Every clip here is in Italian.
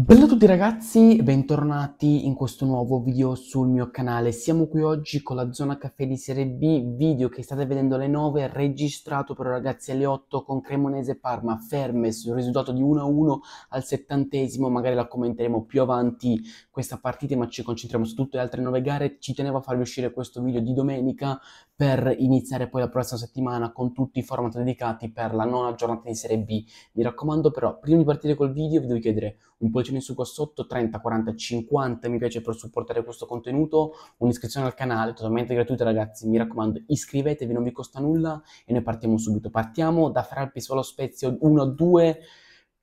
Bella a tutti ragazzi, bentornati in questo nuovo video sul mio canale. Siamo qui oggi con la zona caffè di Serie B, video che state vedendo alle 9, registrato però ragazzi alle 8 con Cremonese Parma, Fermes, il risultato di 1-1 al settantesimo, magari la commenteremo più avanti questa partita, ma ci concentriamo su tutte le altre 9 gare. Ci tenevo a farvi uscire questo video di domenica per iniziare poi la prossima settimana con tutti i format dedicati per la nona giornata di Serie B. Mi raccomando però, prima di partire col video vi devo chiedere un po' ce ne su qua sotto 30, 40, 50 mi piace per supportare questo contenuto, un'iscrizione al canale totalmente gratuita ragazzi, mi raccomando iscrivetevi, non vi costa nulla e noi partiamo subito, partiamo da Fralpi Solo Spezia 1-2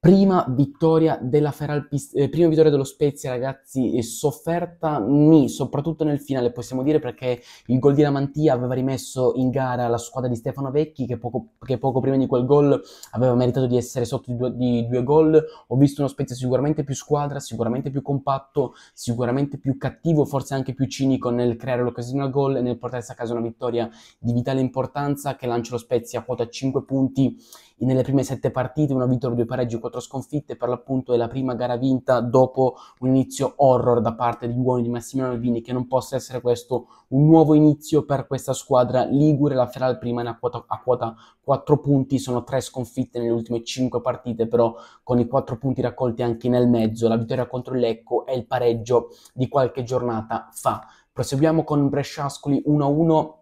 Prima vittoria, Feralpist- eh, prima vittoria, dello Spezia, ragazzi, sofferta mi, soprattutto nel finale, possiamo dire, perché il gol di Lamantia aveva rimesso in gara la squadra di Stefano Vecchi, che poco, che poco prima di quel gol aveva meritato di essere sotto di due, di due, gol. Ho visto uno Spezia sicuramente più squadra, sicuramente più compatto, sicuramente più cattivo, forse anche più cinico nel creare l'occasione al gol e nel portarsi a casa una vittoria di vitale importanza che lancia lo Spezia a quota 5 punti nelle prime 7 partite, una vittoria, due pareggi, 4 4 sconfitte per l'appunto è la prima gara vinta dopo un inizio horror da parte di uomini di Massimiliano Alvini che non possa essere questo un nuovo inizio per questa squadra ligure, la Feral prima è a quota, a quota 4 punti, sono 3 sconfitte nelle ultime 5 partite però con i 4 punti raccolti anche nel mezzo, la vittoria contro il Lecco e il pareggio di qualche giornata fa. Proseguiamo con Bresciascoli 1-1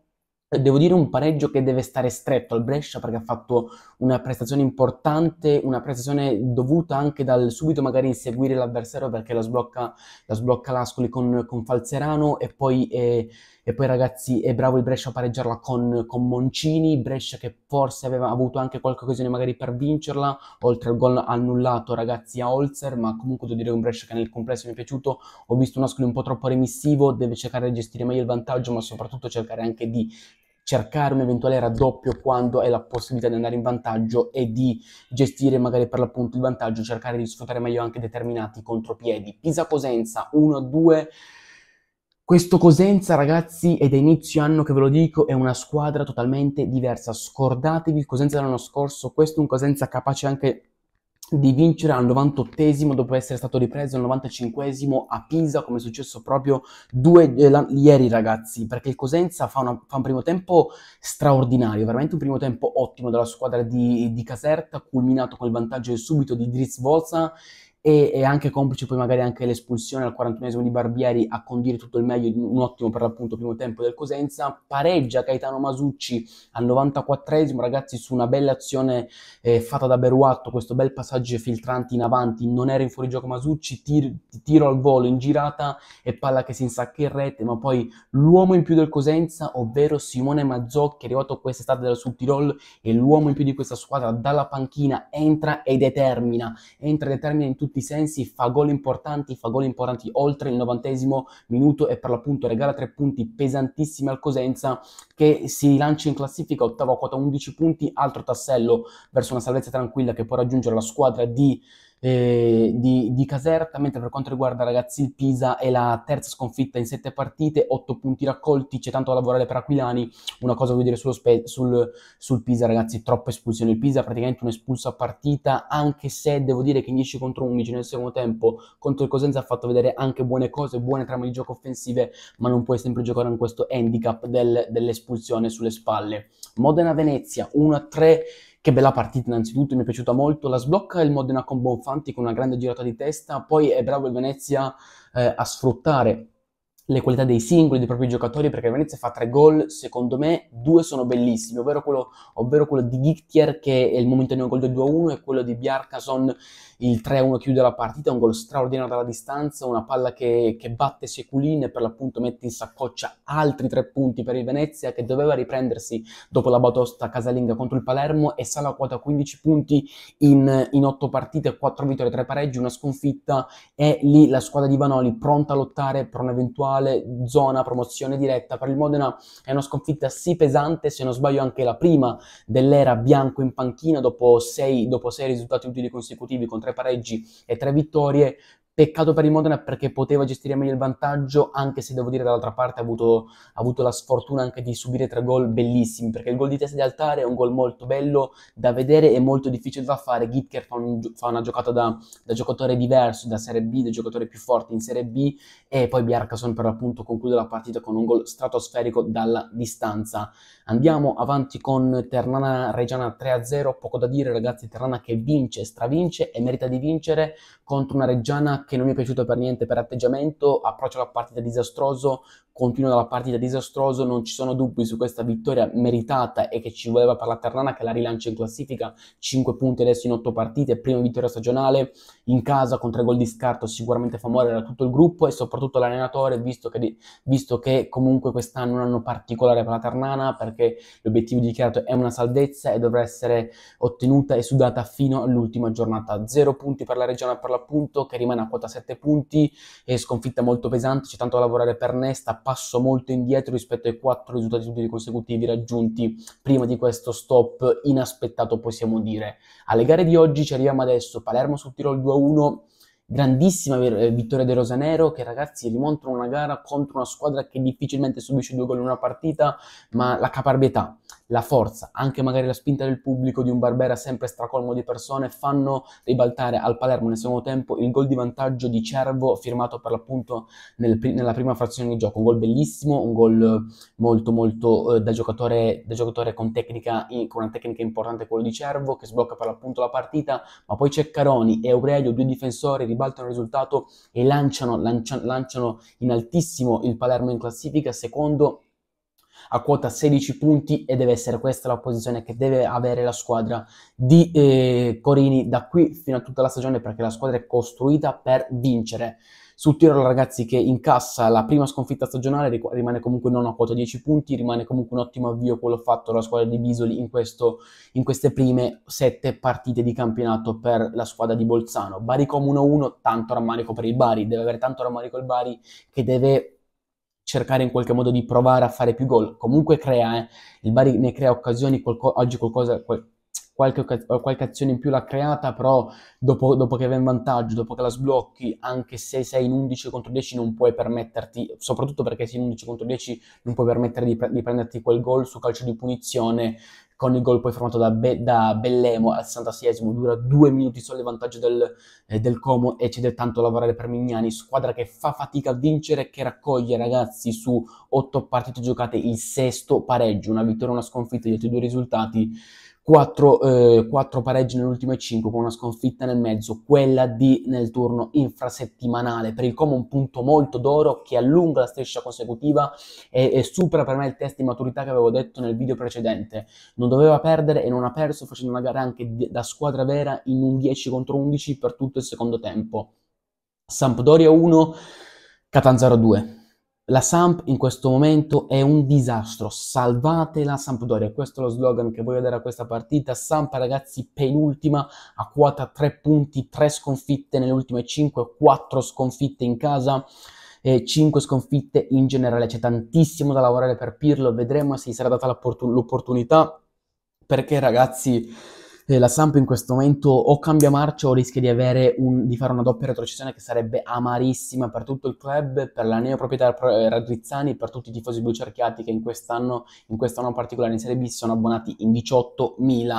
devo dire un pareggio che deve stare stretto al Brescia perché ha fatto una prestazione importante, una prestazione dovuta anche dal subito magari inseguire l'avversario perché la sblocca, lo sblocca l'Ascoli con, con Falzerano e poi, eh, e poi, ragazzi è bravo il Brescia a pareggiarla con, con, Moncini, Brescia che forse aveva avuto anche qualche occasione magari per vincerla, oltre al gol annullato ragazzi a Holzer, ma comunque devo dire un Brescia che nel complesso mi è piaciuto, ho visto un Ascoli un po' troppo remissivo, deve cercare di gestire meglio il vantaggio ma soprattutto cercare anche di cercare un eventuale raddoppio quando hai la possibilità di andare in vantaggio e di gestire magari per l'appunto il vantaggio, cercare di sfruttare meglio anche determinati contropiedi. Pisa-Cosenza 1-2. Questo Cosenza, ragazzi, è da inizio anno che ve lo dico, è una squadra totalmente diversa. Scordatevi il Cosenza dell'anno scorso, questo è un Cosenza capace anche di vincere al 98 esimo dopo essere stato ripreso al 95 esimo a Pisa come è successo proprio due, eh, la, ieri ragazzi perché il Cosenza fa, una, fa, un primo tempo straordinario veramente un primo tempo ottimo della squadra di, di Caserta culminato con il vantaggio subito di Driz Drizvosa e è anche complice poi magari anche l'espulsione al 41esimo di Barbieri a condire tutto il meglio di un ottimo per l'appunto primo tempo del Cosenza, pareggia Caetano Masucci al 94esimo ragazzi su una bella azione eh, fatta da Beruatto, questo bel passaggio filtrante in avanti, non era in fuorigioco Masucci, tir, tiro al volo in girata e palla che si insacca in rete, ma poi l'uomo in più del Cosenza, ovvero Simone Mazzocchi, arrivato quest'estate dal Sud Tirol e l'uomo in più di questa squadra dalla panchina entra e determina, entra e determina in tutto tutti i sensi, fa gol importanti, fa gol importanti oltre il 90 minuto e per l'appunto regala tre punti pesantissimi al Cosenza che si lancia in classifica, ottava quota 11 punti, altro tassello verso una salvezza tranquilla che può raggiungere la squadra di eh, di, di, Caserta, mentre per quanto riguarda ragazzi il Pisa è la terza sconfitta in sette partite, otto punti raccolti, c'è tanto da lavorare per Aquilani, una cosa vuol dire spe- sul, sul, Pisa ragazzi, troppa espulsione, il Pisa praticamente un'espulsa partita, anche se devo dire che in 10 contro 11 nel secondo tempo contro il Cosenza ha fatto vedere anche buone cose, buone trame di gioco offensive, ma non puoi sempre giocare con questo handicap del, dell'espulsione sulle spalle. Modena-Venezia 1-3 che bella partita innanzitutto, mi è piaciuta molto. La sblocca il Modena con Bonfanti con una grande girata di testa, poi è bravo il Venezia eh, a sfruttare le qualità dei singoli, dei propri giocatori, perché il Venezia fa tre gol, secondo me due sono bellissimi, ovvero quello, ovvero quello di Gictier che è il momento momentaneo gol del 2-1 e quello di Bjarkason il 3-1 chiude la partita, un gol straordinario dalla distanza, una palla che, che batte Seculin e per l'appunto mette in saccoccia altri tre punti per il Venezia che doveva riprendersi dopo la batosta casalinga contro il Palermo e sale a quota 15 punti in, in 8 partite, 4 vittorie, 3 pareggi, una sconfitta e lì la squadra di Vanoli pronta a lottare per un'eventuale zona promozione diretta per il Modena è una sconfitta sì pesante, se non sbaglio anche la prima dell'era bianco in panchina dopo 6 risultati utili consecutivi contro tre pareggi e tre vittorie, Peccato per il Modena perché poteva gestire meglio il vantaggio, anche se devo dire dall'altra parte ha avuto, ha avuto la sfortuna anche di subire tre gol bellissimi, perché il gol di testa di Altare è un gol molto bello da vedere e molto difficile da fare. Gitker fa, un, fa una giocata da, da, giocatore diverso, da Serie B, da giocatore più forte in Serie B, e poi Biarcason per l'appunto conclude la partita con un gol stratosferico dalla distanza. Andiamo avanti con Ternana Reggiana 3-0, poco da dire ragazzi, Ternana che vince, stravince e merita di vincere contro una Reggiana che non mi è piaciuto per niente per atteggiamento, approccio alla partita disastroso, continua la partita disastroso, non ci sono dubbi su questa vittoria meritata e che ci voleva per la Ternana che la rilancia in classifica, 5 punti adesso in 8 partite, prima vittoria stagionale, in casa con 3 gol di scarto sicuramente fa muovere tutto il gruppo e soprattutto l'allenatore visto che, visto che comunque quest'anno è un anno particolare per la Ternana perché l'obiettivo dichiarato è una saldezza e dovrà essere ottenuta e sudata fino all'ultima giornata, 0 punti per la Regione per l'appunto che rimane a quota 7 punti, e sconfitta molto pesante, c'è tanto da lavorare per Nesta passo molto indietro rispetto ai quattro risultati consecutivi raggiunti prima di questo stop inaspettato, possiamo dire. Alle gare di oggi ci arriviamo adesso, Palermo sul Tirol 2-1, grandissima eh, vittoria del Rosanero che ragazzi rimontano una gara contro una squadra che difficilmente subisce due gol in una partita, ma la caparbietà, la forza, anche magari la spinta del pubblico di un Barbera sempre stracolmo di persone, fanno ribaltare al Palermo nel secondo tempo il gol di vantaggio di Cervo firmato per l'appunto nel, nella prima frazione di gioco. Un gol bellissimo, un gol molto molto eh, da, giocatore, da, giocatore, con tecnica, con una tecnica importante quello di Cervo che sblocca per l'appunto la partita, ma poi c'è Caroni e Aurelio, due difensori, ribaltano il risultato e lanciano, lanciano, lanciano in altissimo il Palermo in classifica, secondo a quota 16 punti e deve essere questa la posizione che deve avere la squadra di eh, Corini da qui fino a tutta la stagione perché la squadra è costruita per vincere. Sul Tirolo ragazzi che incassa la prima sconfitta stagionale rimane comunque non a quota 10 punti, rimane comunque un ottimo avvio quello fatto dalla squadra di Bisoli in, questo, in queste prime 7 partite di campionato per la squadra di Bolzano. Bari come 1-1, tanto rammarico per il Bari, deve avere tanto rammarico il Bari che deve cercare in qualche modo di provare a fare più gol. Comunque crea, eh. il Bari ne crea occasioni, qualco- oggi qualcosa, qual- qualche, qualche, azione in più l'ha creata, però dopo, dopo che va in vantaggio, dopo che la sblocchi, anche se sei in 11 contro 10 non puoi permetterti, soprattutto perché sei in 11 contro 10 non puoi permettere di, pre- di prenderti quel gol su calcio di punizione con il gol poi fermato da, Be- da Bellemo al 66esimo, dura due minuti solo il vantaggio del, eh, del, Como e c'è del tanto lavorare per Mignani, squadra che fa fatica a vincere, che raccoglie ragazzi su otto partite giocate il sesto pareggio, una vittoria e una sconfitta, gli altri due risultati 4, eh, 4 pareggi nelle ultime 5 con una sconfitta nel mezzo, quella di nel turno infrasettimanale. Per il Como un punto molto d'oro che allunga la striscia consecutiva e, e supera per me il test di maturità che avevo detto nel video precedente. Non doveva perdere e non ha perso facendo una gara anche da squadra vera in un 10 contro 11 per tutto il secondo tempo. Sampdoria 1, Catanzaro 2. La Samp in questo momento è un disastro, salvate la Sampdoria, questo è lo slogan che voglio dare a questa partita, Samp ragazzi penultima a quota 3 punti, 3 sconfitte nelle ultime 5, 4 sconfitte in casa, e 5 sconfitte in generale, c'è tantissimo da lavorare per Pirlo, vedremo se gli sarà data l'opportunità, perché ragazzi eh, la Samp in questo momento o cambia marcia o rischia di, un, di, fare una doppia retrocessione che sarebbe amarissima per tutto il club, per la neoproprietà eh, Radrizzani, per tutti i tifosi blucerchiati che in quest'anno, in quest'anno particolare in Serie B si sono abbonati in 18.000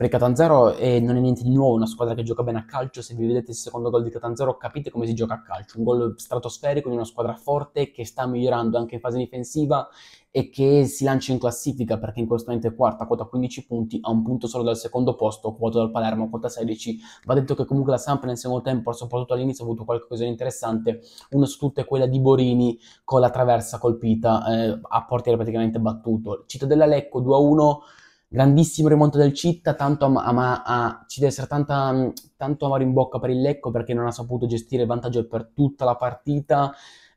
perché Catanzaro è, non è niente di nuovo, una squadra che gioca bene a calcio, se vi vedete il secondo gol di Catanzaro capite come si gioca a calcio, un gol stratosferico di una squadra forte che sta migliorando anche in fase difensiva e che si lancia in classifica perché in questo momento è quarta, quota 15 punti, a un punto solo dal secondo posto, quota dal Palermo, quota 16, va detto che comunque la Samp nel secondo tempo, soprattutto all'inizio, ha avuto qualcosa di interessante, una su tutte è quella di Borini con la traversa colpita eh, a portiere praticamente battuto, Cittadella Lecco 2-1 grandissimo rimonto del Citta, tanto, ama, ama, a, ci deve essere tanta, tanto amaro in bocca per il Lecco perché non ha saputo gestire il vantaggio per tutta la partita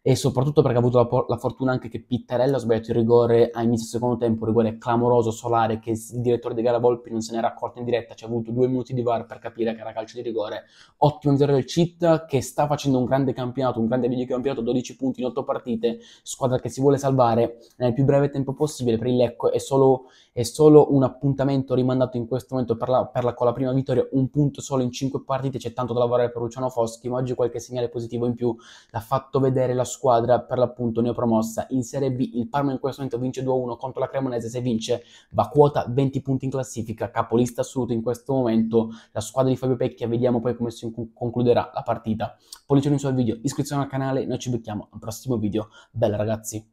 e soprattutto perché ha avuto la, la fortuna anche che Pittarella ha sbagliato il rigore a inizio secondo tempo, rigore clamoroso, solare, che il direttore di gara Volpi non se n'era accorto in diretta, ci ha avuto due minuti di VAR per capire che era calcio di rigore. Ottimo vittoria del CIT che sta facendo un grande campionato, un grande videocampionato, 12 punti in 8 partite, squadra che si vuole salvare nel più breve tempo possibile per il Lecco, è solo, è solo un appuntamento rimandato in questo momento per la, per la, con la prima vittoria, un punto solo in 5 partite, c'è tanto da lavorare per Luciano Foschi, ma oggi qualche segnale positivo in più l'ha fatto vedere la sua squadra per l'appunto neopromossa in Serie B. Il Parma in questo momento vince 2-1 contro la Cremonese, se vince va a quota 20 punti in classifica, capolista assoluto in questo momento, la squadra di Fabio Pecchia, vediamo poi come si concluderà la partita. Pollicione sul video, iscrizione al canale, noi ci becchiamo al prossimo video. Bella ragazzi!